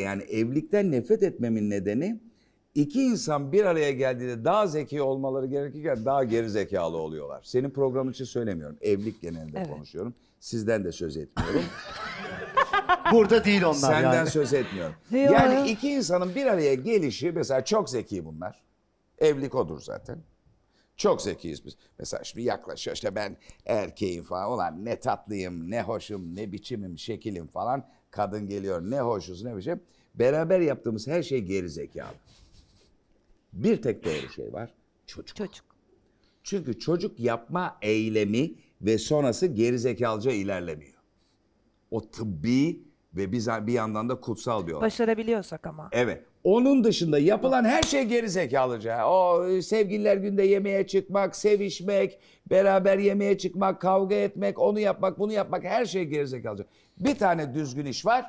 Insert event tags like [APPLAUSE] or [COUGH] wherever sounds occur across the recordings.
Yani evlilikten nefret etmemin nedeni iki insan bir araya geldiğinde daha zeki olmaları gerekirken daha geri zekalı oluyorlar. Senin programın için söylemiyorum. Evlilik genelinde evet. konuşuyorum. Sizden de söz etmiyorum. [LAUGHS] Burada değil onlar Senden yani. söz etmiyorum. [LAUGHS] yani iki insanın bir araya gelişi mesela çok zeki bunlar. Evlilik odur zaten. Çok zekiyiz biz. Mesela şimdi yaklaşıyor işte ben erkeğim falan. Ulan ne tatlıyım, ne hoşum, ne biçimim, şekilim falan kadın geliyor ne hoşuz ne bir şey. Beraber yaptığımız her şey geri zekalı. Bir tek doğru şey var. Çocuk. Çocuk. Çünkü çocuk yapma eylemi ve sonrası geri zekalıca ilerlemiyor. O tıbbi ve biz bir yandan da kutsal bir olay. Başarabiliyorsak ama. Evet. Onun dışında yapılan her şey geri zekalıca. O e, sevgililer günde yemeğe çıkmak, sevişmek, beraber yemeğe çıkmak, kavga etmek, onu yapmak, bunu yapmak her şey geri zekalıca. Bir tane düzgün iş var.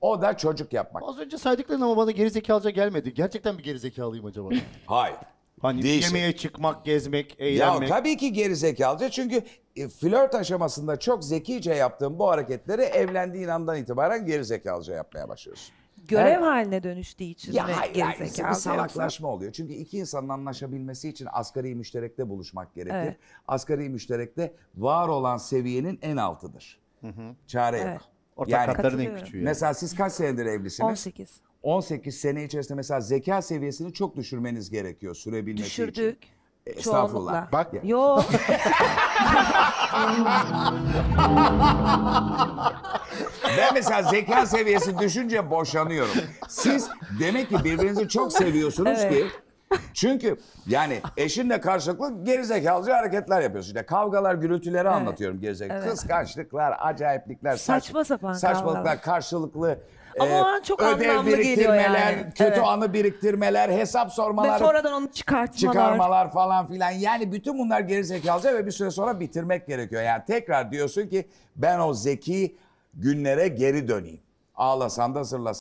O da çocuk yapmak. Az önce saydıkların ama bana geri zekalıca gelmedi. Gerçekten bir geri zekalıyım acaba? [LAUGHS] Hayır. Hani Değilsin. yemeğe çıkmak, gezmek, eğlenmek. Ya tabii ki geri zekalıca çünkü e, flört aşamasında çok zekice yaptığım bu hareketleri evlendiğin andan itibaren geri zekalıca yapmaya başlıyorsun görev Her... haline dönüştüğü için ya mi hayır, gerizekalı? Bir salaklaşma oluyor. Çünkü iki insanın anlaşabilmesi için asgari müşterekte buluşmak gerekir. Evet. Asgari müşterekte var olan seviyenin en altıdır. Hı hı. Çare evet. yok. Ortak yani, katların en küçüğü. Mesela siz kaç senedir evlisiniz? 18. 18 sene içerisinde mesela zeka seviyesini çok düşürmeniz gerekiyor sürebilmesi Düşürdük. için. Düşürdük. E, estağfurullah. Bak ya. Yok. [LAUGHS] [LAUGHS] Ben mesela zeka seviyesi düşünce boşanıyorum. Siz demek ki birbirinizi çok seviyorsunuz Evet. ki çünkü yani eşinle karşılıklı gerizekalıca hareketler yapıyorsun. İşte kavgalar, gürültüleri anlatıyorum gerizekalı. Kıskançlıklar, acayiplikler, saç- Saçma sapan saçmalıklar, kavgalar. karşılıklı e, Ama o çok ödev anlamlı geliyor yani. kötü Evet. anı biriktirmeler, hesap sormalar, Ve sonradan onu çıkartmalar. çıkarmalar falan filan. Yani bütün bunlar gerizekalıca ve bir süre sonra bitirmek gerekiyor. Yani tekrar diyorsun ki ben o zeki günlere geri döneyim. Ağlasan da sırlasan.